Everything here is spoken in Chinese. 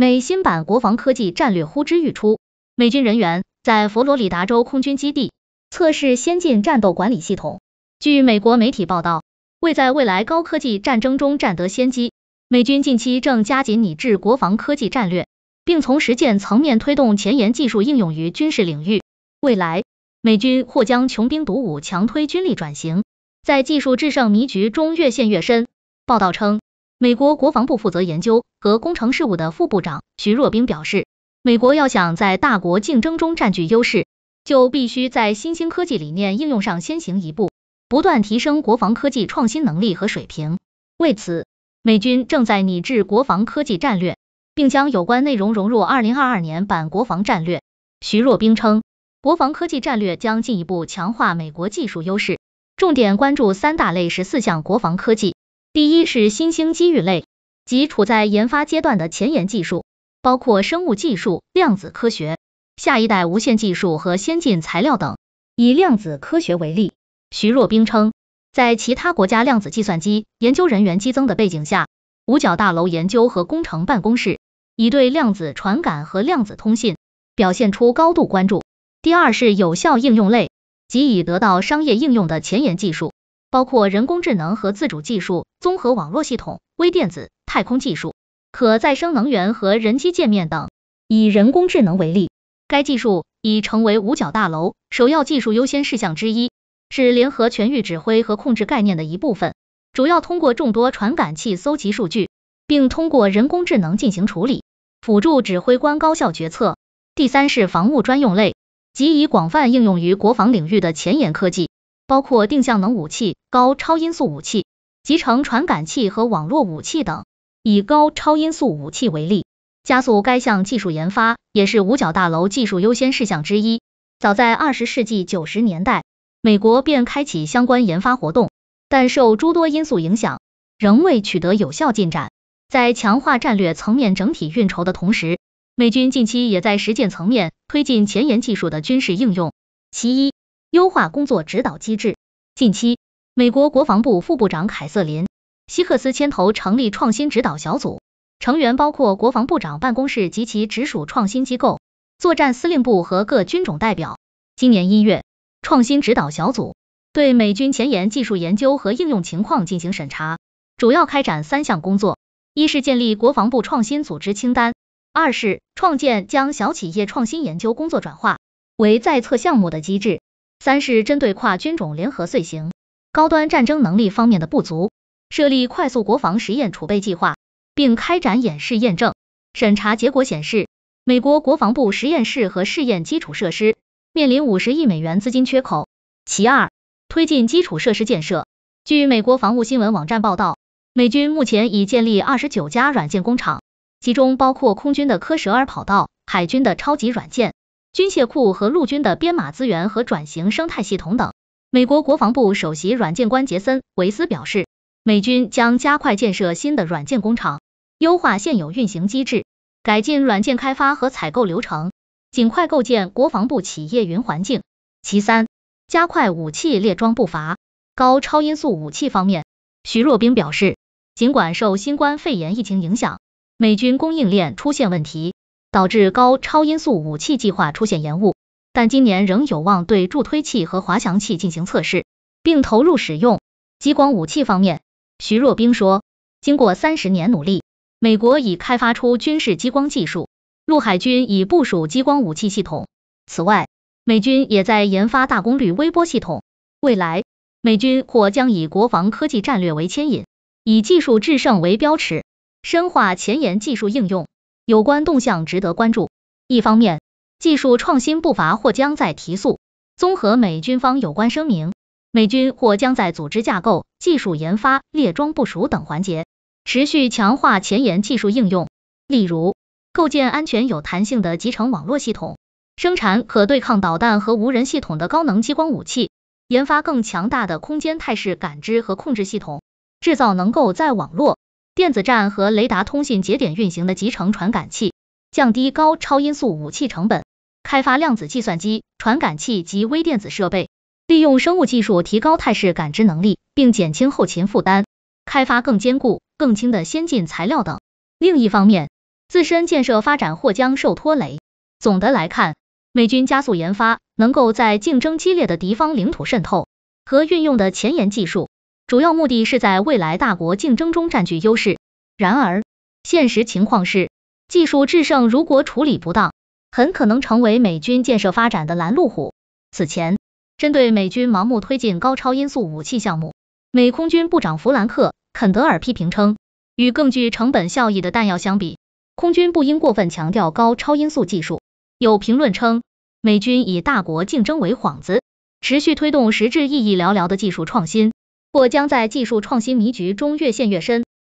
美新版国防科技战略呼之欲出，美军人员在佛罗里达州空军基地测试先进战斗管理系统。据美国媒体报道，为在未来高科技战争中占得先机，美军近期正加紧拟制国防科技战略，并从实践层面推动前沿技术应用于军事领域。未来，美军或将穷兵黩武，强推军力转型，在技术制胜迷局中越陷越深。报道称。美国国防部负责研究和工程事务的副部长徐若冰表示，美国要想在大国竞争中占据优势，就必须在新兴科技理念应用上先行一步，不断提升国防科技创新能力和水平。为此，美军正在拟制国防科技战略，并将有关内容融入二零二二年版国防战略。徐若冰称，国防科技战略将进一步强化美国技术优势，重点关注三大类十四项国防科技。第一是新兴机遇类，即处在研发阶段的前沿技术，包括生物技术、量子科学、下一代无线技术和先进材料等。以量子科学为例，徐若冰称，在其他国家量子计算机研究人员激增的背景下，五角大楼研究和工程办公室已对量子传感和量子通信表现出高度关注。第二是有效应用类，即已得到商业应用的前沿技术。包括人工智能和自主技术、综合网络系统、微电子、太空技术、可再生能源和人机界面等。以人工智能为例，该技术已成为五角大楼首要技术优先事项之一，是联合全域指挥和控制概念的一部分，主要通过众多传感器搜集数据，并通过人工智能进行处理，辅助指挥官高效决策。第三是防务专用类，即已广泛应用于国防领域的前沿科技。包括定向能武器、高超音速武器、集成传感器和网络武器等。以高超音速武器为例，加速该项技术研发也是五角大楼技术优先事项之一。早在二十世纪九十年代，美国便开启相关研发活动，但受诸多因素影响，仍未取得有效进展。在强化战略层面整体运筹的同时，美军近期也在实践层面推进前沿技术的军事应用。其一。优化工作指导机制。近期，美国国防部副部长凯瑟琳·希克斯牵头成立创新指导小组，成员包括国防部长办公室及其直属创新机构、作战司令部和各军种代表。今年一月，创新指导小组对美军前沿技术研究和应用情况进行审查，主要开展三项工作：一是建立国防部创新组织清单；二是创建将小企业创新研究工作转化为在册项目的机制。三是针对跨军种联合遂行高端战争能力方面的不足，设立快速国防实验储备计划，并开展演示验证。审查结果显示，美国国防部实验室和试验基础设施面临五十亿美元资金缺口。其二，推进基础设施建设。据美国防务新闻网站报道，美军目前已建立二十九家软件工厂，其中包括空军的科舍尔跑道、海军的超级软件。军械库和陆军的编码资源和转型生态系统等。美国国防部首席软件官杰森·维斯表示，美军将加快建设新的软件工厂，优化现有运行机制，改进软件开发和采购流程，尽快构建国防部企业云环境。其三，加快武器列装步伐。高超音速武器方面，徐若冰表示，尽管受新冠肺炎疫情影响，美军供应链出现问题。导致高超音速武器计划出现延误，但今年仍有望对助推器和滑翔器进行测试，并投入使用。激光武器方面，徐若冰说，经过三十年努力，美国已开发出军事激光技术，陆海军已部署激光武器系统。此外，美军也在研发大功率微波系统。未来，美军或将以国防科技战略为牵引，以技术制胜为标尺，深化前沿技术应用。有关动向值得关注。一方面，技术创新步伐或将在提速。综合美军方有关声明，美军或将在组织架构、技术研发、列装部署等环节，持续强化前沿技术应用。例如，构建安全有弹性的集成网络系统，生产可对抗导弹和无人系统的高能激光武器，研发更强大的空间态势感知和控制系统，制造能够在网络。电子战和雷达通信节点运行的集成传感器，降低高超音速武器成本，开发量子计算机、传感器及微电子设备，利用生物技术提高态势感知能力并减轻后勤负担，开发更坚固、更轻的先进材料等。另一方面，自身建设发展或将受拖累。总的来看，美军加速研发能够在竞争激烈的敌方领土渗透和运用的前沿技术。主要目的是在未来大国竞争中占据优势。然而，现实情况是，技术制胜如果处理不当，很可能成为美军建设发展的拦路虎。此前，针对美军盲目推进高超音速武器项目，美空军部长弗兰克·肯德尔批评称，与更具成本效益的弹药相比，空军不应过分强调高超音速技术。有评论称，美军以大国竞争为幌子，持续推动实质意义寥寥的技术创新。或将在技术创新迷局中越陷越深。